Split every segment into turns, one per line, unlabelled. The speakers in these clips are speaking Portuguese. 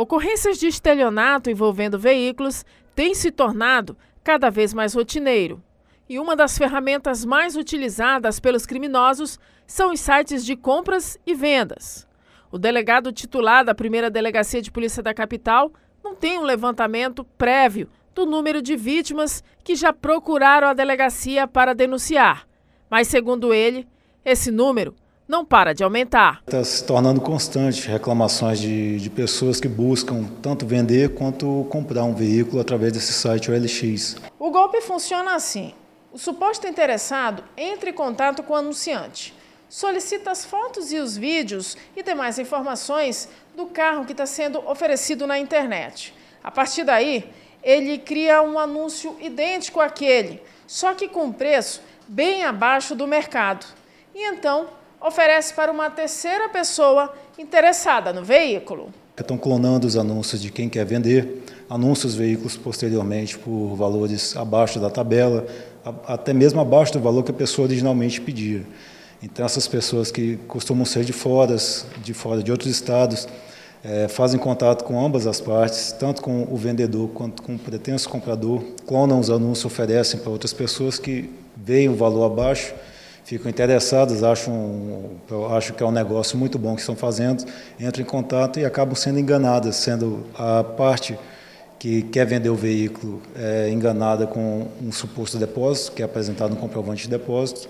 Ocorrências de estelionato envolvendo veículos têm se tornado cada vez mais rotineiro. E uma das ferramentas mais utilizadas pelos criminosos são os sites de compras e vendas. O delegado titular da primeira delegacia de polícia da capital não tem um levantamento prévio do número de vítimas que já procuraram a delegacia para denunciar. Mas, segundo ele, esse número não para de aumentar.
Está se tornando constante reclamações de, de pessoas que buscam tanto vender quanto comprar um veículo através desse site OLX.
O golpe funciona assim. O suposto interessado entra em contato com o anunciante, solicita as fotos e os vídeos e demais informações do carro que está sendo oferecido na internet. A partir daí, ele cria um anúncio idêntico àquele, só que com preço bem abaixo do mercado. E então oferece para uma terceira pessoa interessada no veículo.
Estão clonando os anúncios de quem quer vender, anúncios veículos posteriormente por valores abaixo da tabela, até mesmo abaixo do valor que a pessoa originalmente pedia. Então essas pessoas que costumam ser de fora, de fora de outros estados, é, fazem contato com ambas as partes, tanto com o vendedor quanto com o pretenso comprador, clonam os anúncios, oferecem para outras pessoas que veem o valor abaixo ficam interessados, acham, eu acho que é um negócio muito bom que estão fazendo, entram em contato e acabam sendo enganadas, sendo a parte que quer vender o veículo é, enganada com um suposto depósito, que é apresentado no comprovante de depósito,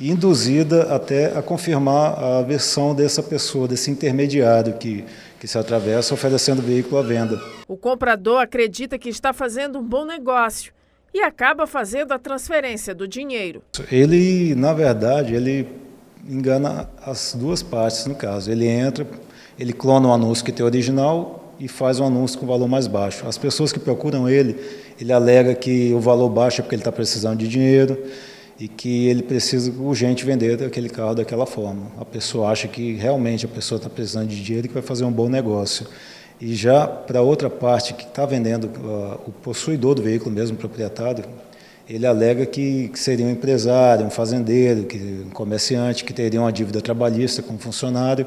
e induzida até a confirmar a versão dessa pessoa, desse intermediário que, que se atravessa oferecendo o veículo à venda.
O comprador acredita que está fazendo um bom negócio e acaba fazendo a transferência do dinheiro.
Ele, na verdade, ele engana as duas partes no caso. Ele entra, ele clona o um anúncio que tem original e faz um anúncio com valor mais baixo. As pessoas que procuram ele, ele alega que o valor baixo é porque ele está precisando de dinheiro e que ele precisa urgente vender aquele carro daquela forma. A pessoa acha que realmente a pessoa está precisando de dinheiro e que vai fazer um bom negócio. E já para outra parte que está vendendo, uh, o possuidor do veículo mesmo, proprietário, ele alega que, que, seria um empresário, um fazendeiro, que, um comerciante, que teria uma dívida trabalhista com um funcionário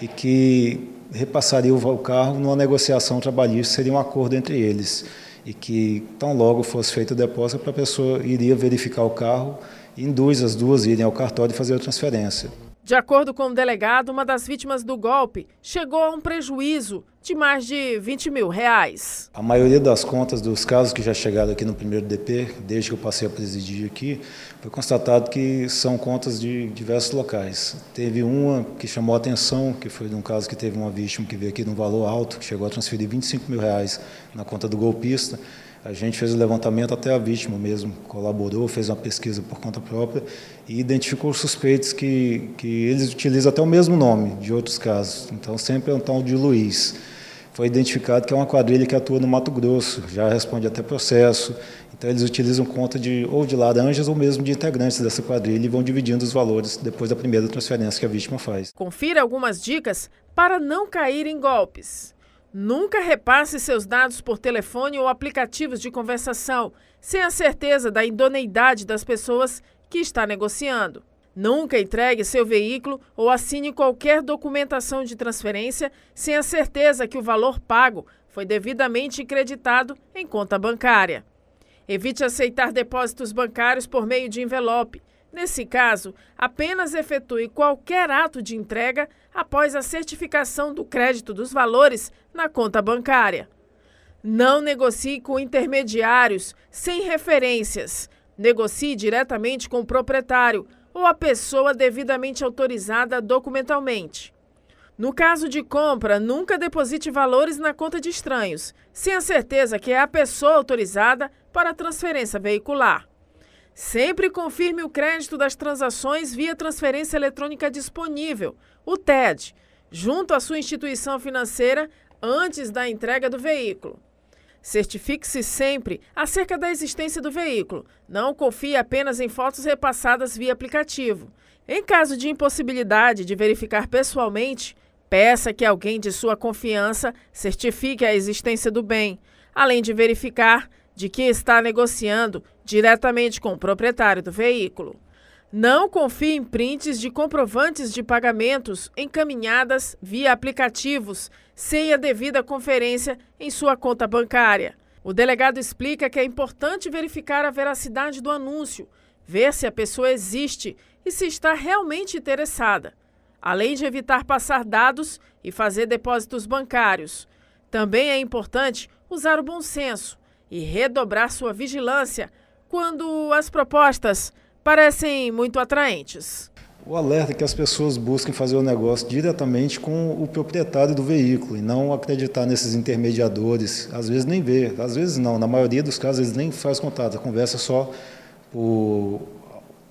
e que repassaria o, carro numa negociação trabalhista, seria um acordo entre eles. E que tão logo fosse feito o depósito, a pessoa iria verificar o carro e induz as duas a irem ao cartório e fazer a transferência.
De acordo com o delegado, uma das vítimas do golpe chegou a um prejuízo de mais de 20 mil reais.
A maioria das contas dos casos que já chegaram aqui no primeiro DP, desde que eu passei a presidir aqui, foi constatado que são contas de diversos locais. Teve uma que chamou a atenção, que foi de um caso que teve uma vítima que veio aqui num valor alto, que chegou a transferir 25 mil reais na conta do golpista. A gente fez o levantamento até a vítima mesmo, colaborou, fez uma pesquisa por conta própria e identificou os suspeitos que, que eles utilizam até o mesmo nome de outros casos. Então, sempre é um tal de Luiz. Foi identificado que é uma quadrilha que atua no Mato Grosso, já responde até processo. Então, eles utilizam conta de ou de laranjas ou mesmo de integrantes dessa quadrilha e vão dividindo os valores depois da primeira transferência que a vítima faz.
Confira algumas dicas para não cair em golpes. Nunca repasse seus dados por telefone ou aplicativos de conversação, sem a certeza da idoneidade das pessoas que está negociando. Nunca entregue seu veículo ou assine qualquer documentação de transferência sem a certeza que o valor pago foi devidamente creditado em conta bancária. Evite aceitar depósitos bancários por meio de envelope. Nesse caso, apenas efetue qualquer ato de entrega após a certificação do crédito dos valores na conta bancária. Não negocie com intermediários, sem referências. Negocie diretamente com o proprietário ou a pessoa devidamente autorizada documentalmente. No caso de compra, nunca deposite valores na conta de estranhos, sem a certeza que é a pessoa autorizada para a transferência veicular. Sempre confirme o crédito das transações via transferência eletrônica disponível, o TED, junto à sua instituição financeira antes da entrega do veículo. Certifique-se sempre acerca da existência do veículo. Não confie apenas em fotos repassadas via aplicativo. Em caso de impossibilidade de verificar pessoalmente, peça que alguém de sua confiança certifique a existência do bem, além de verificar de que está negociando diretamente com o proprietário do veículo. Não confie em prints de comprovantes de pagamentos encaminhadas via aplicativos, sem a devida conferência em sua conta bancária. O delegado explica que é importante verificar a veracidade do anúncio, ver se a pessoa existe e se está realmente interessada, além de evitar passar dados e fazer depósitos bancários. Também é importante usar o bom senso e redobrar sua vigilância quando as propostas parecem muito atraentes.
O alerta é que as pessoas busquem fazer o negócio diretamente com o proprietário do veículo e não acreditar nesses intermediadores. Às vezes nem vê, às vezes não. Na maioria dos casos eles nem faz contato, a conversa é só por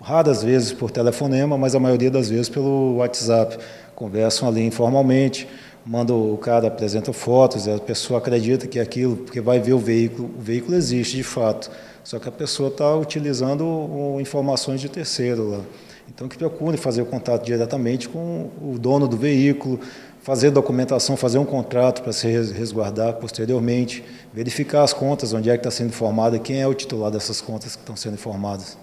raras vezes por telefonema, mas a maioria das vezes pelo WhatsApp. Conversam ali informalmente, manda o cara apresenta fotos, a pessoa acredita que é aquilo, porque vai ver o veículo, o veículo existe de fato, só que a pessoa está utilizando informações de terceiro lá. Então que procure fazer o contato diretamente com o dono do veículo, fazer documentação, fazer um contrato para se resguardar posteriormente, verificar as contas, onde é que está sendo informada, quem é o titular dessas contas que estão sendo informadas.